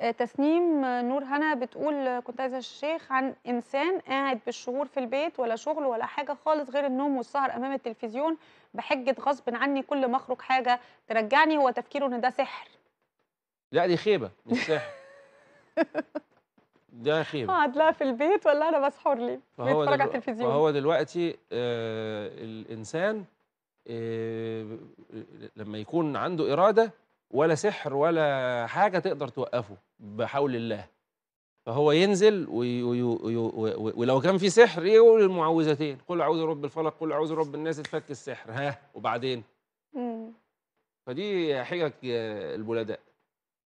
آه، تسنيم آه، نور هنا بتقول آه، كنت عايزه الشيخ عن انسان قاعد بالشهور في البيت ولا شغل ولا حاجه خالص غير النوم والسهر امام التلفزيون بحجه غصب عني كل ما اخرج حاجه ترجعني هو تفكيره ان ده سحر لا دي خيبه مش سحر ده خيبه اقعد لها في البيت ولا انا بسحر ليه بيتفرج على التلفزيون فهو دلوقتي آه الانسان آه لما يكون عنده اراده ولا سحر ولا حاجه تقدر توقفه بحول الله فهو ينزل ولو كان في سحر يقول المعوذتين قل اعوذ برب الفلق قل اعوذ برب الناس تفك السحر ها وبعدين فدي حجج البلداء